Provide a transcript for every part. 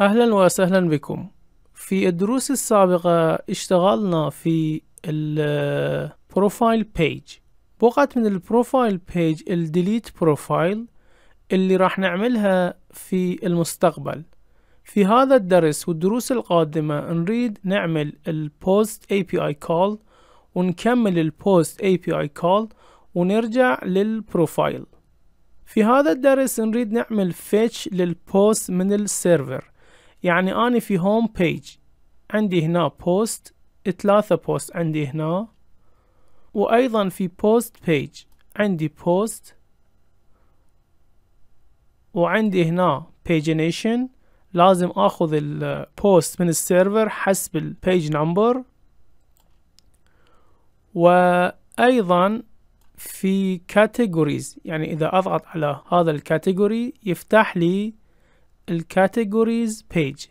أهلا وسهلا بكم في الدروس السابقة اشتغلنا في البروفايل بيج بقعة من البروفايل بيج الديليت بروفايل اللي راح نعملها في المستقبل في هذا الدرس والدروس القادمة نريد نعمل البوست اي بي اي كول ونكمل البوست اي بي اي كول ونرجع للبروفايل في هذا الدرس نريد نعمل فيتش للبوست من السيرفر يعني أنا في هوم بيج عندي هنا بوست ثلاثة بوست عندي هنا وأيضا في بوست بيج عندي بوست وعندي هنا بيجينيشن لازم اخذ البوست من السيرفر حسب البيج نمبر وايضا في كاتيجوريز يعني اذا اضغط على هذا الكاتيجوري يفتح لي الكاتيجوريز بيج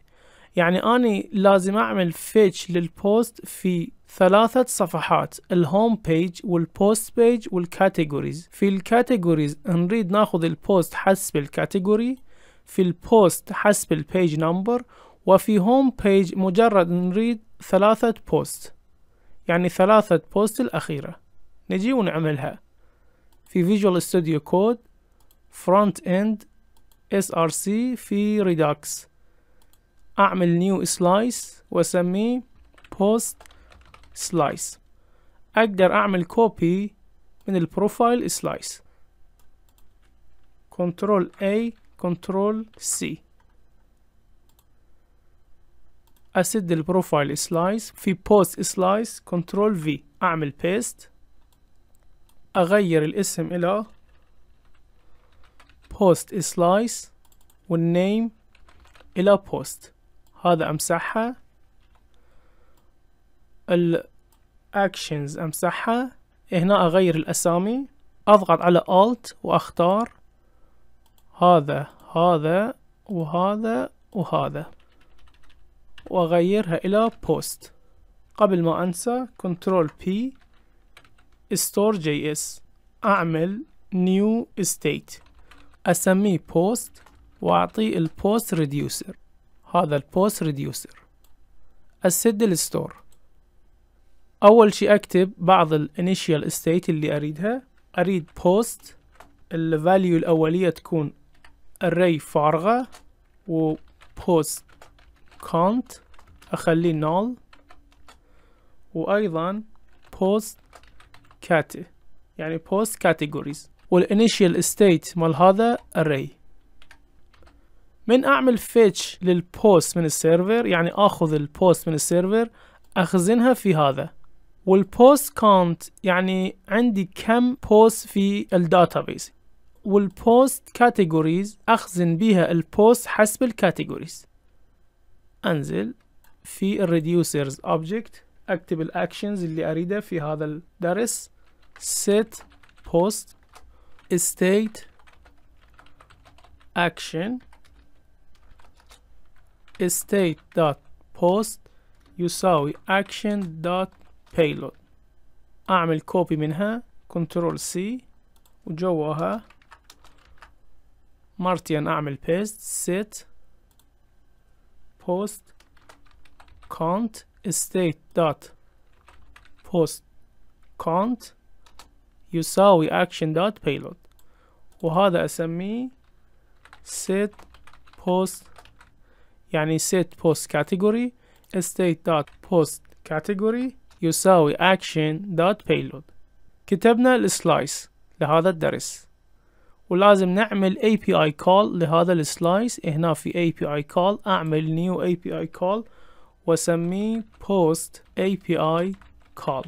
يعني أني لازم أعمل فيتش للبوست في ثلاثة صفحات الهوم بيج والبوست بيج والكاتيجوريز في الكاتيجوريز نريد ناخذ البوست حسب الكاتيجوري في البوست حسب البيج نمبر وفي هوم بيج مجرد نريد ثلاثة بوست يعني ثلاثة بوست الأخيرة نجي ونعملها في فيجوال ستوديو كود فرونت اند src في ريداكس اعمل نيو سلايس واسميه بوست سلايس اقدر اعمل كوبي من البروفايل سلايس كنترول A كنترول C اسد البروفايل سلايس في بوست سلايس كنترول V اعمل بيست اغير الاسم الى post slice والname إلى post هذا أمسحها ال actions أمسحها هنا أغير الأسامي أضغط على Alt وأختار هذا هذا وهذا وهذا وأغيرها إلى post قبل ما أنسى Ctrl P Store JS أعمل New State اسميه بوست واعطيه البوست ريديوسر هذا البوست ريديوسر السد الستور اول شي اكتب بعض الانيشيال state اللي اريدها اريد بوست الفاليو الاولية تكون array فارغة و post count اخليه null وايضا post cat يعني post categories والانيشال ستيت مال هذا array من اعمل fetch للبوست من السيرفر يعني اخذ البوست من السيرفر اخزنها في هذا والبوست كاونت يعني عندي كم بوست في الداتابيس والبوست كاتيجوريز اخزن بيها البوست حسب الكاتيجوريز انزل في الريديوسرز اوبجكت اكتب الاكشنز اللي اريدها في هذا الدرس set post state action state dot post يساوي action dot payload اعمل copy منها كنترول c وجواها مرتين اعمل paste set post count state dot post count يساوي action وهذا أسميه set post يعني set post category state.post category يساوي action كتبنا السلايس لهذا الدرس ولازم نعمل API call لهذا السلايس هنا في API call أعمل new API call وأسميه post API call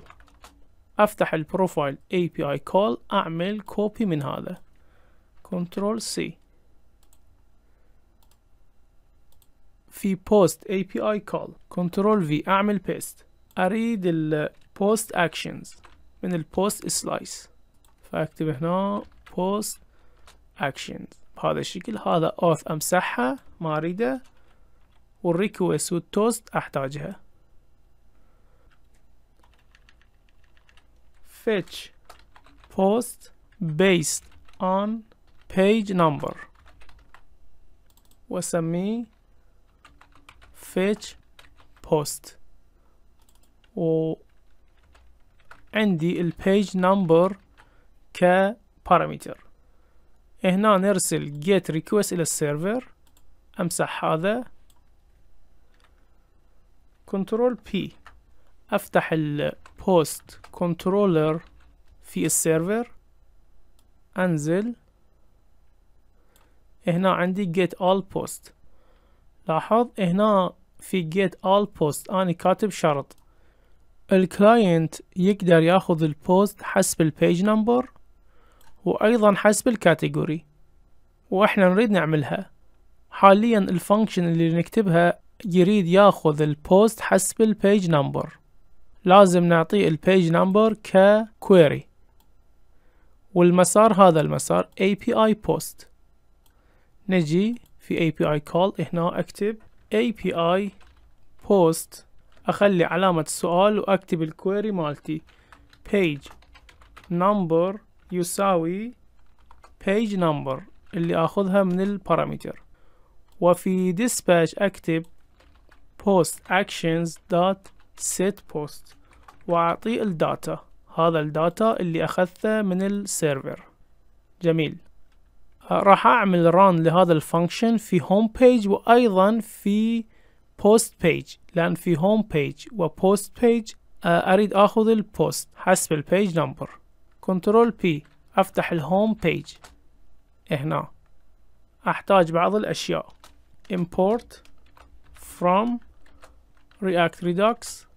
افتح البروفايل API call اعمل كوبي من هذا كنترول سي في post API كول كنترول في اعمل بيست اريد ال post actions من ال post slice فاكتب هنا post actions بهذا الشكل هذا auth امسحها ما اريده والريكوست والتوست احتاجها fetch post based on page number واسميه fetch post و وعندي البيج number كبارامتر هنا نرسل get request الى السيرفر امسح هذا Ctrl P افتح ال host controller في السيرفر انزل هنا عندي get all post لاحظ هنا في get all post انا كاتب شرط الكلاينت يقدر ياخذ البوست حسب البيج نمبر وايضا حسب الكاتيجوري واحنا نريد نعملها حاليا الفانكشن اللي نكتبها يريد ياخذ البوست حسب البيج نمبر لازم نعطي البيج نمبر ككويري والمسار هذا المسار API post نجي في API call هنا اكتب API post اخلي علامة السؤال واكتب الكويري مالتي page number يساوي page number اللي اخذها من البارامتر وفي dispatch اكتب post actions dot set post واعطيه الداتا هذا الداتا اللي اخذته من السيرفر جميل آه، راح اعمل run لهذا الفانكشن في هوم بيج وايضا في post page لان في هوم بيج post page آه، اريد اخذ البوست حسب البيج نمبر كنترول P افتح الهوم بيج هنا احتاج بعض الاشياء import from react redux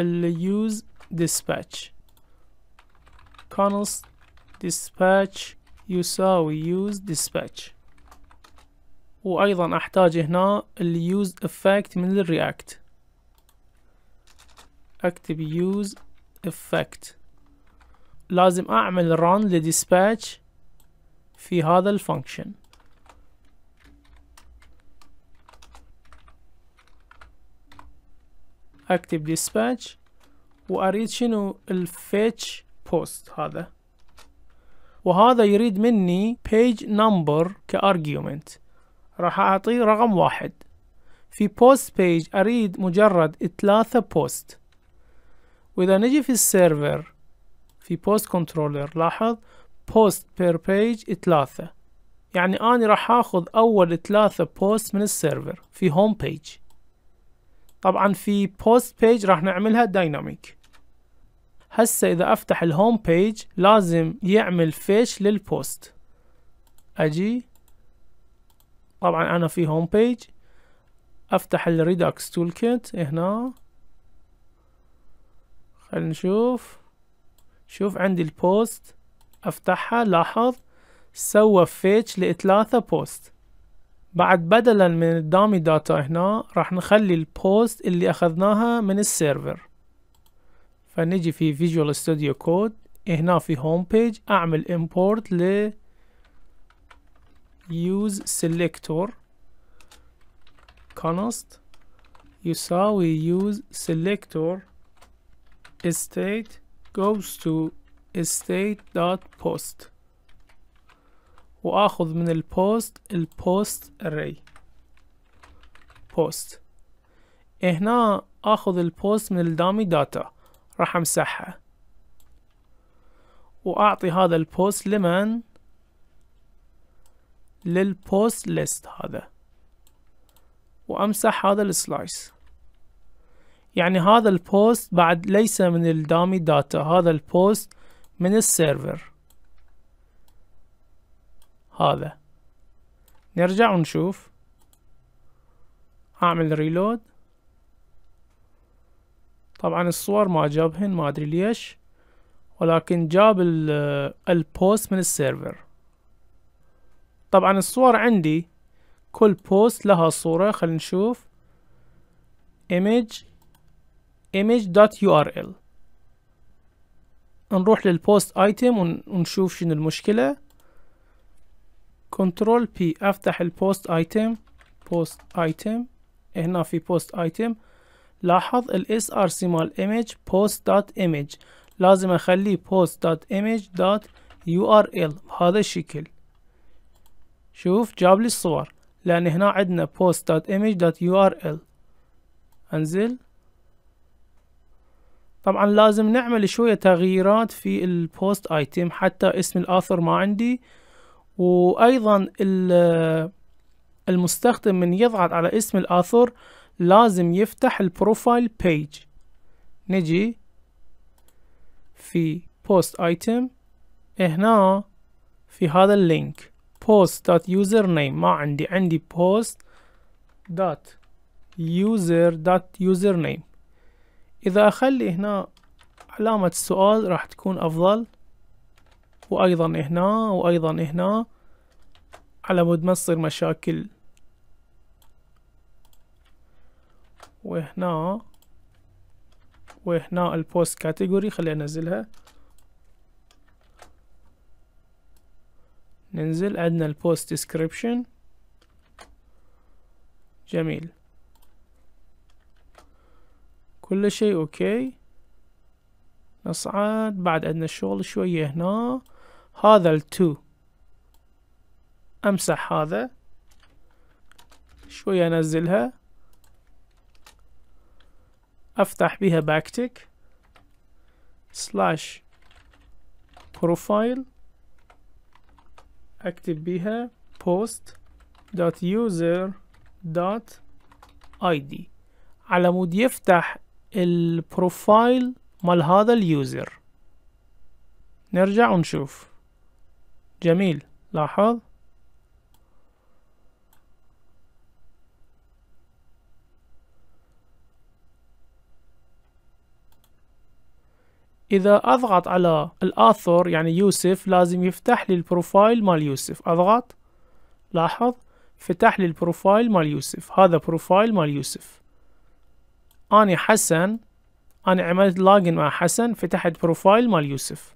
use dispatch const dispatch يساوي use dispatch وأيضا أحتاج هنا ال use effect من الرياكت أكتب use effect لازم أعمل run لdispatch في هذا الفانكشن اكتب dispatch واريد شنو الفيتش بوست هذا وهذا يريد مني page number كارجيومنت راح اعطيه رقم واحد في post page اريد مجرد ثلاثة بوست واذا نجي في السيرفر في post كنترولر لاحظ post per page ثلاثة يعني أنا راح آخذ أول ثلاثة بوست من السيرفر في هوم بيج طبعا في بوست بيج راح نعملها دايناميك هسه اذا افتح الهوم بيج لازم يعمل فيش للبوست اجي طبعا انا في هوم بيج افتح الريدوكس تول كيت هنا خلينا نشوف شوف عندي البوست افتحها لاحظ سوى فيتش لثلاثة بوست بعد بدلا من الدامي داتا هنا راح نخلي البوست اللي اخذناها من السيرفر فنجي في فيجوال ستوديو كود هنا في هوم بيج اعمل امبورت ل يوز سيلكتور كونست يساوي يوز سيلكتور استيت جوز تو استيت دوت بوست واخذ من البوست البوست array بوست هنا اخذ البوست من الدامي داتا راح امسحها واعطي هذا البوست لمن للبوست ليست هذا وامسح هذا السلايس يعني هذا البوست بعد ليس من الدامي داتا هذا البوست من السيرفر هذا نرجع ونشوف اعمل ريلود طبعا الصور ما جابهن ما ادري ليش ولكن جاب البوست من السيرفر طبعا الصور عندي كل بوست لها صورة خلينا نشوف image image.url نروح للبوست ايتم ونشوف شنو المشكلة كنترول بي افتح البوست ايتم بوست ايتم هنا في بوست ايتم لاحظ الاس ار سي مال ايمج بوست دوت ايمج لازم اخليه بوست دوت ايمج دوت يو ار ال بهذا الشكل شوف جاب لي الصور لان هنا عندنا بوست دوت ايمج دوت يو ار ال انزل طبعا لازم نعمل شوية تغييرات في البوست ايتم حتى اسم الاثر ما عندي وايضا المستخدم من يضغط على اسم الاثر لازم يفتح البروفايل بيج نجي في بوست ايتم هنا في هذا اللينك بوست دوت يوزر نيم ما عندي عندي بوست دوت يوزر دوت يوزر نيم اذا اخلي هنا علامة السؤال راح تكون افضل وايضا هنا وايضا هنا على مود ما تصير مشاكل وهنا وهنا البوست كاتيجوري خلينا ننزلها ننزل عندنا البوست ديسكريبشن جميل كل شيء اوكي نصعد بعد عندنا الشغل شوية هنا هذا التو امسح هذا شوي انزلها افتح بها باكتك سلاش بروفايل اكتب بها بوست دوت يوزر دوت اي دي على مود يفتح البروفايل مال هذا اليوزر نرجع ونشوف جميل لاحظ إذا أضغط على الآثر يعني يوسف لازم يفتح لي البروفايل مال يوسف أضغط لاحظ فتح لي البروفايل مال يوسف هذا بروفايل مال يوسف أنا حسن أنا عملت لاجن مع حسن فتحت بروفايل مال يوسف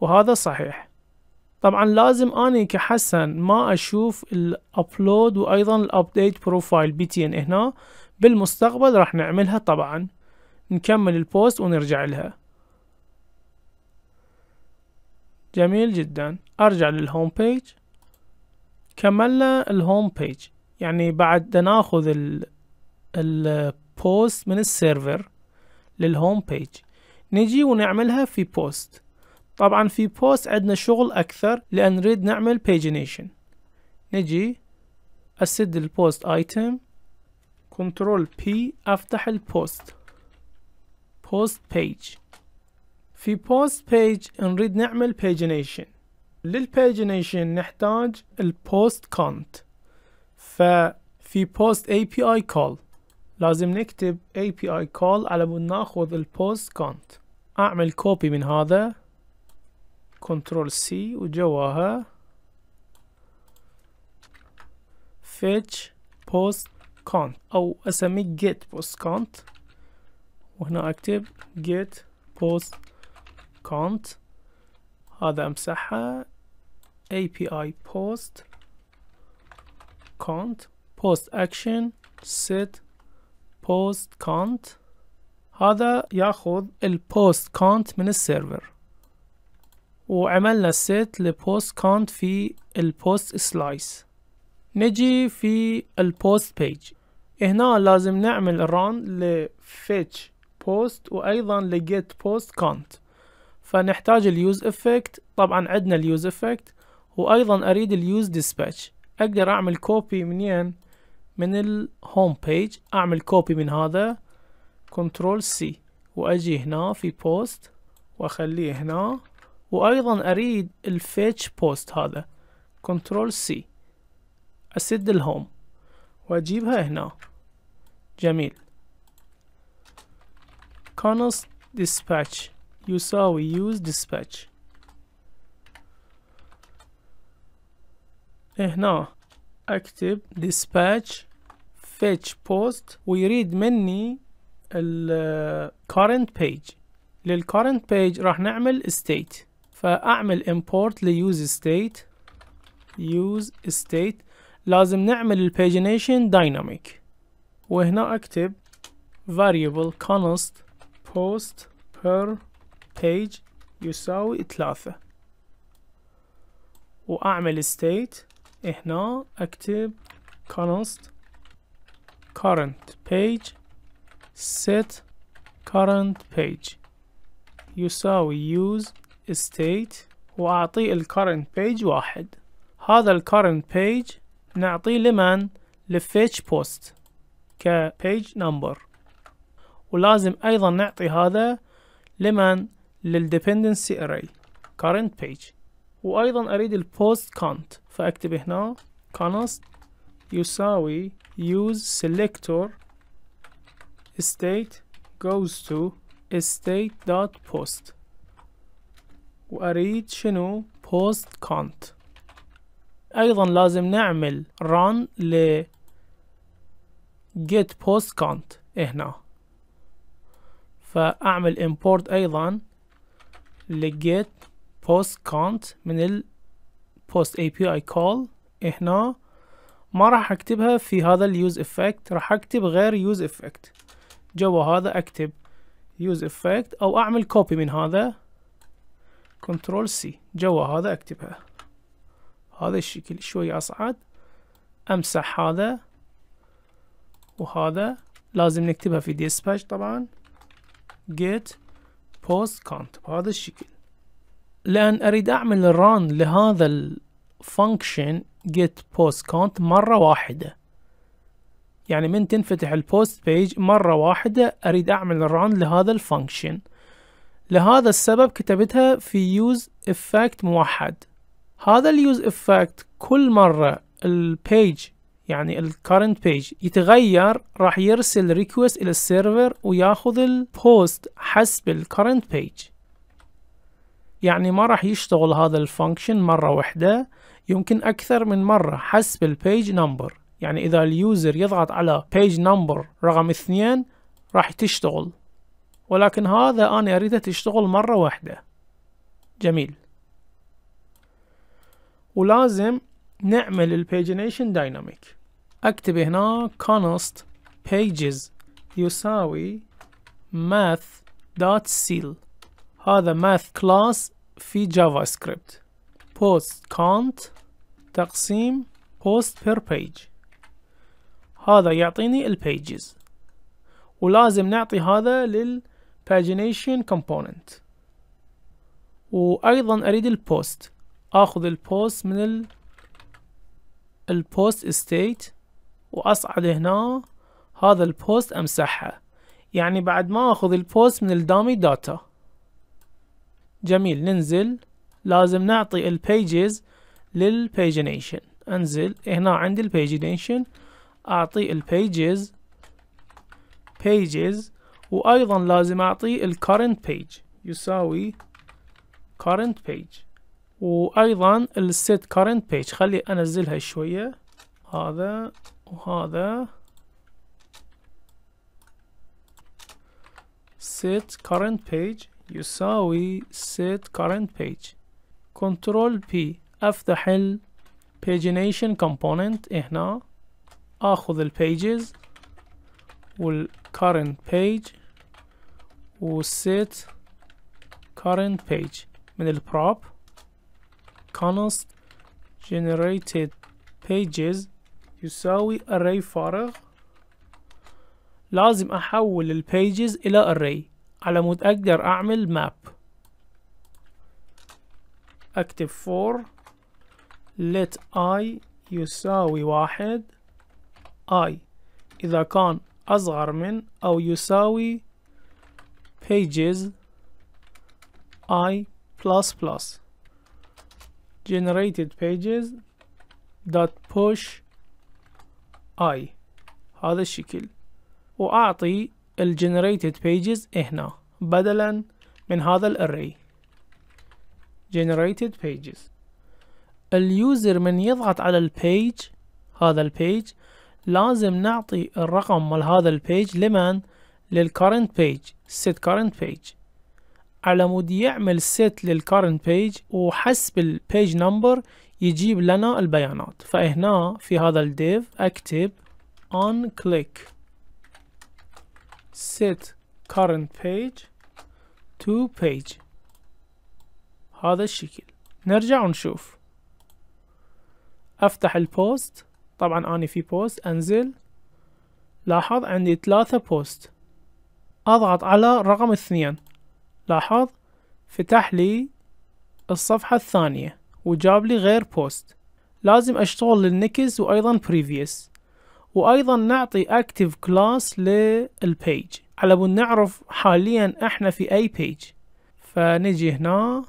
وهذا صحيح طبعا لازم اني كحسن ما اشوف الابلود وايضا الابديت بروفايل ان هنا بالمستقبل راح نعملها طبعا نكمل البوست ونرجع لها جميل جدا ارجع للهوم بيج كملنا الهوم بيج يعني بعد ناخذ البوست من السيرفر للهوم بيج نجي ونعملها في بوست طبعا في بوست عندنا شغل اكثر لان نريد نعمل بيجينيشن نجي اسد البوست ايتم كنترول بي افتح البوست بوست بيج في بوست بيج نريد نعمل بيجينيشن للبيجينيشن نحتاج البوست كونت ففي بوست اي بي اي كول لازم نكتب اي بي اي كول على بناخذ البوست كونت اعمل كوبي من هذا كنترول سي وجواها fetch post count او اسميه get post count وهنا اكتب get post count هذا امسحها api post count post action set post count هذا ياخذ البوست كونت من السيرفر وعملنا سيت لبوست كونت في البوست سلايس نجي في البوست بيج هنا لازم نعمل ران لفيتش بوست وايضا لجيت بوست كونت فنحتاج اليوز افكت طبعا عندنا اليوز افكت وايضا اريد اليوز ديسباتش اقدر اعمل كوبي منين من الهوم بيج اعمل كوبي من هذا كنترول سي واجي هنا في بوست واخليه هنا وايضا اريد الفيتش بوست هذا كنترول سي اسد الهوم واجيبها هنا جميل كونست dispatch يساوي يوز dispatch هنا اكتب dispatch fetch post ويريد مني ال current page لل page راح نعمل state فاعمل import لuse state use state لازم نعمل الباجينيشن dynamic وهنا اكتب variable const post per page يساوي ثلاثة واعمل state هنا اكتب const current page set current page يساوي use state وأعطيه ال page واحد هذا ال page نعطيه لمن لفيتش بوست ك number ولازم أيضا نعطي هذا لمن للdependency array current page وأيضا أريد البوست كونت فأكتب هنا const يساوي use selector state goes to state.post وأريد شنو post count أيضا لازم نعمل run ل get post count هنا فأعمل import أيضا ل get post count من ال post API call هنا ما راح اكتبها في هذا اليوز افكت راح اكتب غير يوز افكت جوا هذا اكتب يوز افكت او اعمل كوبي من هذا كنترول سي جوا هذا اكتبها هذا الشكل شوي اصعد امسح هذا وهذا لازم نكتبها في ديسباتش طبعا جيت بوست كونت بهذا الشكل لان اريد اعمل run لهذا الفانكشن جيت بوست كونت مرة واحدة يعني من تنفتح البوست بيج مرة واحدة اريد اعمل run لهذا الفانكشن لهذا السبب كتبتها في use effect موحد هذا اليوز effect كل مرة البيج يعني current بيج يتغير راح يرسل ريكوست الى السيرفر وياخذ البوست حسب current بيج يعني ما راح يشتغل هذا الفانكشن مرة واحدة يمكن اكثر من مرة حسب البيج نمبر يعني اذا اليوزر يضغط على بيج نمبر رقم اثنين راح تشتغل ولكن هذا أنا أريده تشتغل مرة واحدة جميل ولازم نعمل البيجينيشن دايناميك اكتب هنا const pages يساوي math dot seal هذا math class في جافا سكريبت post count تقسيم post per page هذا يعطيني البيجز ولازم نعطي هذا لل pagination component وايضا اريد البوست اخذ البوست من ال البوست state واصعد هنا هذا البوست امسحه يعني بعد ما اخذ البوست من الدامي داتا جميل ننزل لازم نعطي البيجز pagination انزل هنا عند pagination اعطي البيجز pages وايضا لازم اعطيه الكرنت بيج يساوي current page وايضا الست current page خلي انزلها شوية هذا وهذا set current page يساوي set current page control p افتح ال pagination component هنا اخذ ال pages وال current page و set current page من ال prop const generated pages يساوي array فارغ لازم احول pages الى array على مود اقدر اعمل map اكتب for let i يساوي واحد i اذا كان أصغر من أو يساوي pages i++ generated pages dot push i هذا الشكل وأعطي ال generated pages هنا بدلا من هذا array generated pages اليوزر من يضغط على page هذا page لازم نعطي الرقم مال هذا البيج لمن للكرنت بيج set current page على مود يعمل سيت للكرنت بيج وحسب البيج نمبر يجيب لنا البيانات فهنا في هذا الديف اكتب on click set current page to page هذا الشكل نرجع ونشوف افتح البوست طبعا أنا في بوست أنزل لاحظ عندي ثلاثة بوست أضغط على رقم اثنين لاحظ فتح لي الصفحة الثانية وجاب لي غير بوست لازم أشتغل للنكس وأيضا previous وأيضا نعطي active class للبيج على بن نعرف حاليا احنا في أي بيج فنجي هنا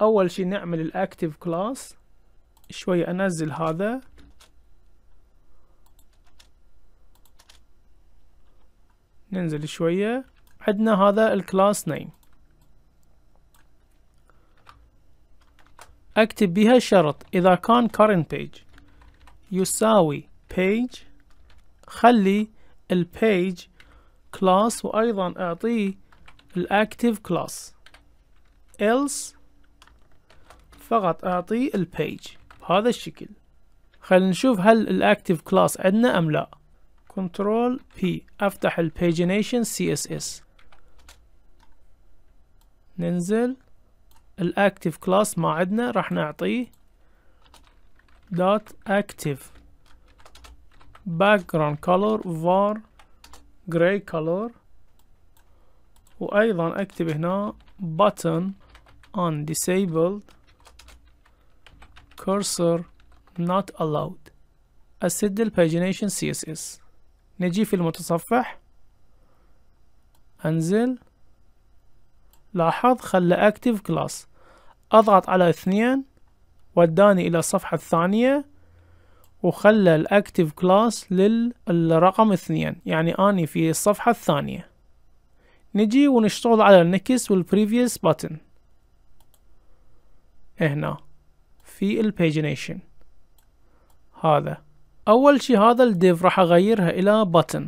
أول شي نعمل الactive class شوية أنزل هذا ننزل شوية عندنا هذا الكلاس نيم اكتب بها شرط اذا كان current page يساوي page خلي page class وايضا اعطيه الاكتيف class else فقط اعطيه page بهذا الشكل خلينا نشوف هل الاكتيف class عندنا ام لا كنترول بي افتح الباجينيشن سي اس اس ننزل الاكتف كلاس ما عندنا راح نعطيه دوت اكتف باك جراوند كلر فار جراي كلر وايضا اكتب هنا button on disabled cursor not allowed اسد الباجينيشن سي اس اس نجي في المتصفح انزل لاحظ خلى اكتف كلاس اضغط على اثنين وداني الى الصفحة الثانية وخلى الاكتف كلاس للرقم اثنين يعني اني في الصفحة الثانية نجي ونشتغل على النكس والبريفيوس باتن هنا في البيجينيشن هذا اول شي هذا الديف راح اغيرها الى button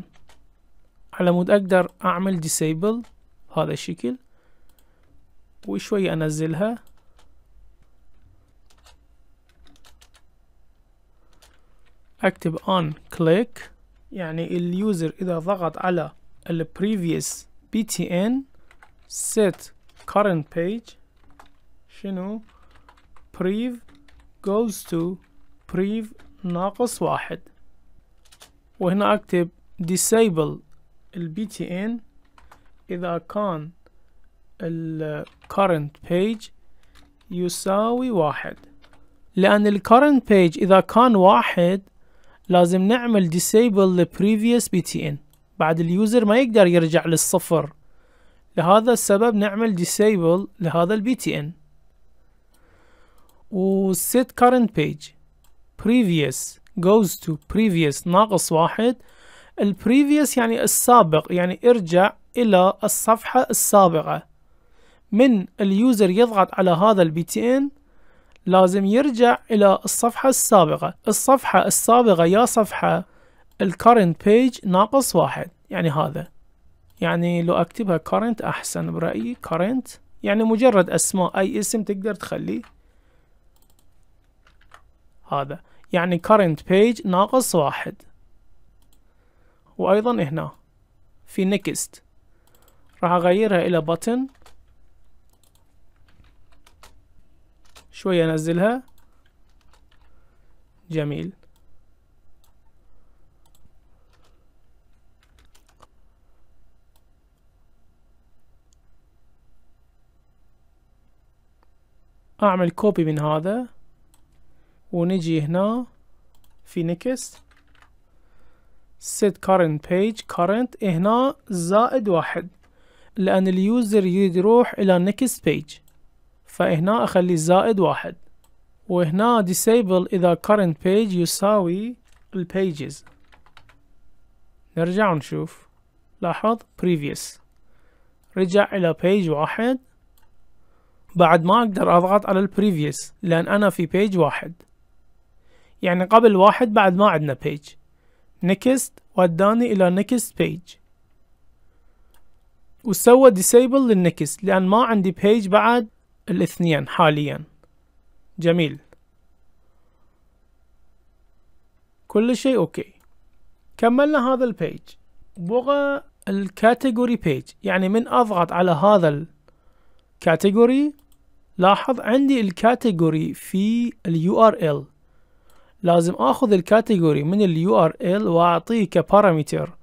على مود اقدر اعمل disable هذا الشكل وشوي انزلها اكتب on click يعني اليوزر اذا ضغط على ال previous btn set current page شنو prev goes to prev ناقص واحد وهنا اكتب disable ال btn اذا كان ال current page يساوي واحد لان ال current page اذا كان واحد لازم نعمل disable the previous btn بعد اليوزر ما يقدر يرجع للصفر لهذا السبب نعمل disable لهذا ال btn و set current page previous goes to previous ناقص واحد ال previous يعني السابق يعني ارجع إلى الصفحة السابقة من اليوزر يضغط على هذا ال btn لازم يرجع إلى الصفحة السابقة الصفحة السابقة يا صفحة ال current page ناقص واحد يعني هذا يعني لو أكتبها current أحسن برأيي current يعني مجرد أسماء أي اسم تقدر تخليه هذا يعني current page ناقص واحد وأيضا هنا في next راح أغيرها إلى button شوية أنزلها جميل أعمل كوبي من هذا ونجي هنا في نكست set current page current هنا زائد واحد لأن اليوزر يريد يروح إلى next page فهنا أخلي زائد واحد وهنا disable إذا current page يساوي البيجز نرجع ونشوف لاحظ previous رجع إلى page واحد بعد ما أقدر أضغط على البريفيوس لأن أنا في page واحد يعني قبل واحد بعد ما عندنا page نكست وداني إلى نكست بيج وسوى ديسيبل للنكست لأن ما عندي بيج بعد الاثنين حاليا جميل كل شيء اوكي كملنا هذا البيج بغى الكاتيجوري بيج يعني من اضغط على هذا الكاتيجوري لاحظ عندي الكاتيجوري في اليو ار ال لازم اخذ الكاتيجوري من اليو ار ال واعطيه كبارامتر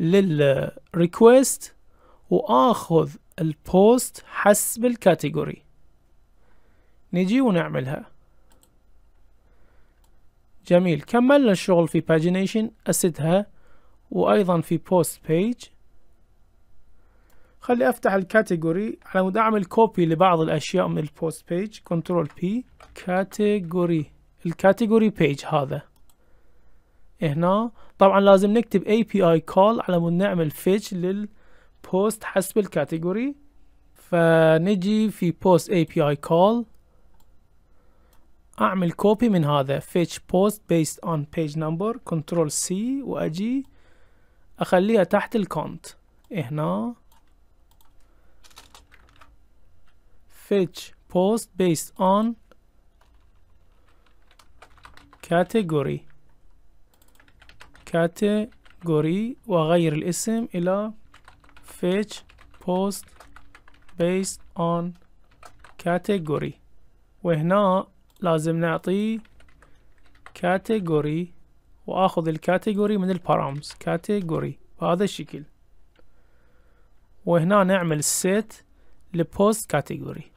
للريكوست واخذ البوست حسب الكاتيجوري نجي ونعملها جميل كملنا الشغل في باجينيشن اسدها وايضا في بوست بيج خلي افتح الكاتيجوري على مود اعمل كوبي لبعض الاشياء من البوست بيج كنترول بي كاتيجوري الكاتيجوري بيج هذا هنا طبعا لازم نكتب API call على مود نعمل فيتش للبوست حسب الكاتيجوري فنجي في post API call اعمل كوبي من هذا fetch post based on page number control C واجي اخليها تحت الكونت هنا fetch post based on category category وأغير الاسم إلى fetch post based on category وهنا لازم نعطيه category وآخذ الكاتيجوري من البارامز category بهذا الشكل وهنا نعمل set لبوست كاتيجوري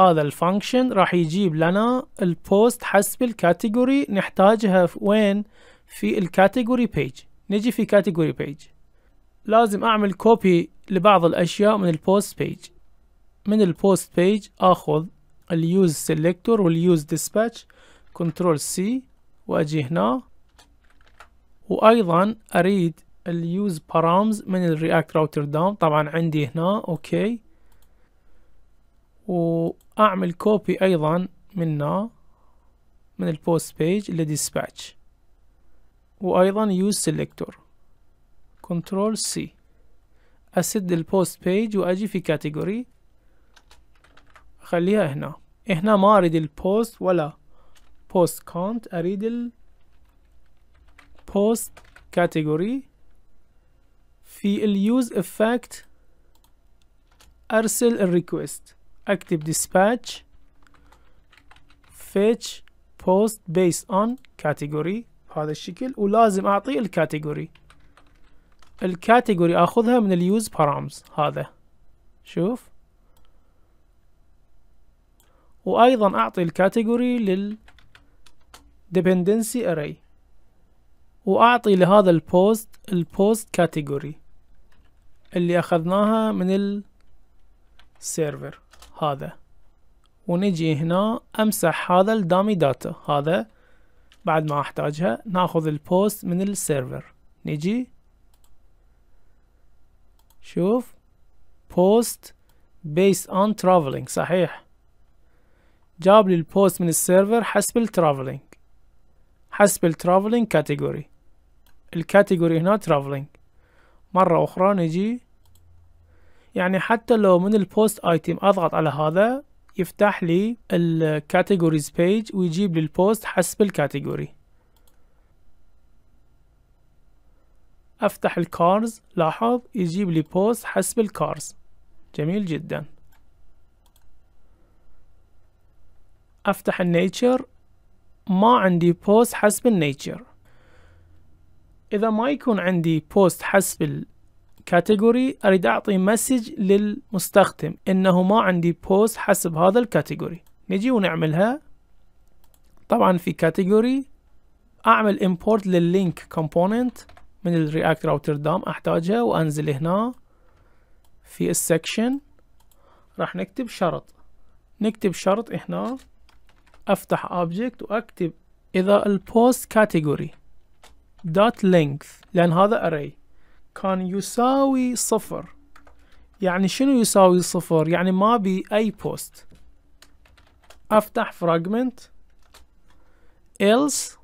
هذا الفانكشن راح يجيب لنا البوست حسب الكاتيجوري نحتاجها في وين في الكاتيجوري بيج نجي في كاتيجوري بيج لازم اعمل كوبي لبعض الاشياء من البوست بيج من البوست بيج اخذ اليوز سيلكتور واليوز ديسباتش كنترول سي واجي هنا وايضا اريد اليوز بارامز من الرياكت راوتر دام طبعا عندي هنا اوكي واعمل كوبي ايضا منه من البوست بيج ديسباتش وايضا يوز سيلكتور كنترول سي اسد البوست بيج واجي في كاتيجوري اخليها هنا هنا ما اريد البوست ولا بوست كونت اريد البوست كاتيجوري في اليوز افكت ارسل الريكوست اكتب dispatch fetch post based on category بهذا الشكل ولازم اعطي الكاتيجوري الكاتيجوري اخذها من اليوز params هذا شوف وايضا اعطي الكاتيجوري لل dependency array واعطي لهذا البوست البوست كاتيجوري اللي اخذناها من السيرفر هذا ونجي هنا امسح هذا الدامي داتا هذا بعد ما احتاجها ناخذ البوست من السيرفر نجي شوف بوست بيس اون ترافلينج صحيح جاب لي البوست من السيرفر حسب الترافلينج حسب الترافلينج كاتيجوري الكاتيجوري هنا ترافلينج مرة أخرى نجي يعني حتى لو من البوست ايتم اضغط على هذا يفتح لي الكاتيجوريز بيج ويجيب لي البوست حسب الكاتيجوري افتح الكارز لاحظ يجيب لي بوست حسب الكارز جميل جدا افتح النيتشر ما عندي بوست حسب النيتشر اذا ما يكون عندي بوست حسب كاتيجوري اريد اعطي مسج للمستخدم انه ما عندي بوست حسب هذا الكاتيجوري نجي ونعملها طبعا في كاتيجوري اعمل امبورت لللينك كومبوننت من الرياكت راوتر دام احتاجها وانزل هنا في السكشن راح نكتب شرط نكتب شرط هنا افتح اوبجكت واكتب اذا البوست كاتيجوري دوت لينك لان هذا array كان يساوي صفر يعني شنو يساوي صفر يعني ما بي اي بوست افتح فراجمنت else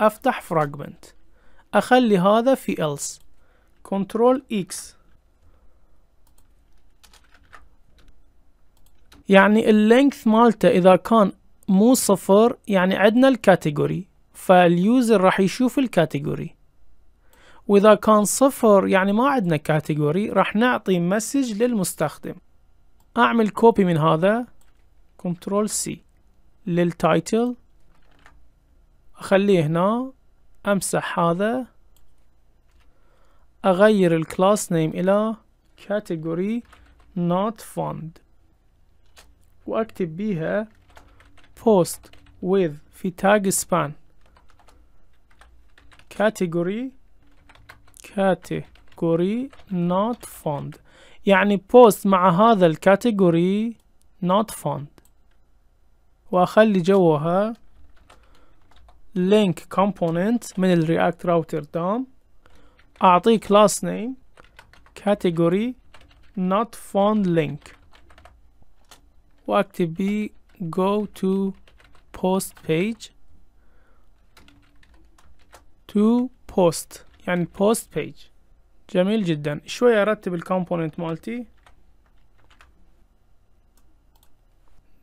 افتح فراجمنت اخلي هذا في else كنترول اكس يعني اللينث مالته اذا كان مو صفر يعني عندنا الكاتيجوري فاليوزر راح يشوف الكاتيجوري واذا كان صفر يعني ما عندنا كاتيجوري راح نعطي مسج للمستخدم اعمل كوبي من هذا كنترول سي للتايتل اخليه هنا امسح هذا اغير الكلاس نيم الى category not found واكتب بيها post with في تاج span category category not found يعني post مع هذا الكاتيجوري not found واخلي جوها link component من الرياكت راوتر دام اعطيه class name category not found link واكتب بيه go to post page to post يعني post page جميل جدا شوي ارتب الكومبوننت مالتي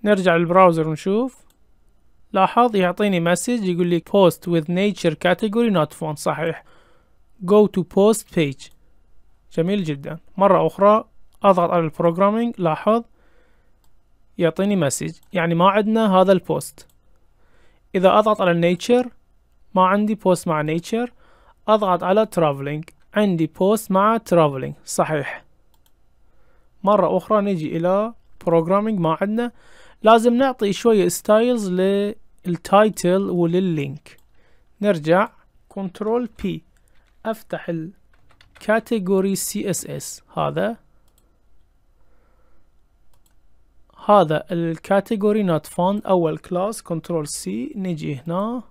نرجع للبراوزر ونشوف لاحظ يعطيني مسج يقول لي post with nature category not found صحيح go to post page جميل جدا مرة أخرى أضغط على البروجرامينج لاحظ يعطيني مسج يعني ما عندنا هذا البوست إذا أضغط على nature ما عندي بوست مع nature أضغط على traveling عندي post مع traveling صحيح مرة أخرى نجي إلى programming ما عندنا لازم نعطي شوية styles للتايتل ولللينك نرجع كنترول بي افتح ال Category CSS هذا هذا هذا الكاتيجوري نوت فوند اول كلاس كنترول سي نجي هنا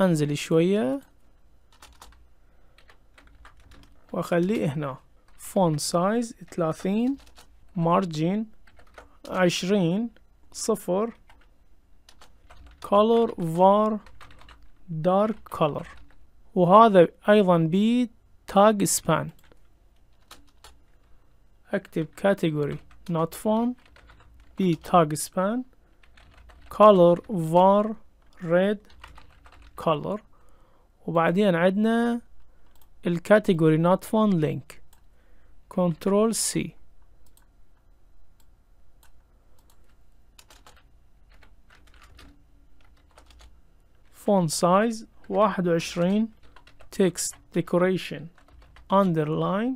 انزل شوية واخليه هنا فون سايز 30 مارجين 20 صفر color var dark color وهذا ايضا بي تاج سبان اكتب category not form بي تاج سبان color var red color وبعدين عندنا الكاتيجوري نوت فون لينك كنترول سي فون سايز واحد وعشرين تكست ديكوريشن underline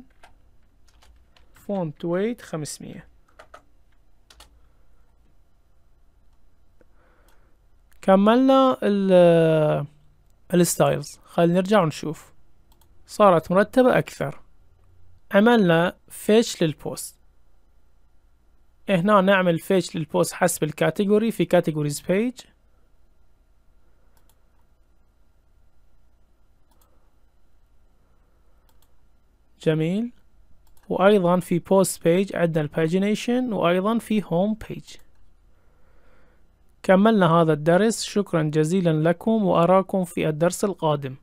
فونت ويت خمسمية كملنا ال الستايلز خلينا نرجع ونشوف صارت مرتبة أكثر عملنا فيش للبوست هنا نعمل فيش للبوست حسب الكاتيجوري في كاتيجوريز بيج جميل وأيضا في بوست بيج عندنا الباجينيشن وأيضا في هوم بيج كملنا هذا الدرس شكرا جزيلا لكم وأراكم في الدرس القادم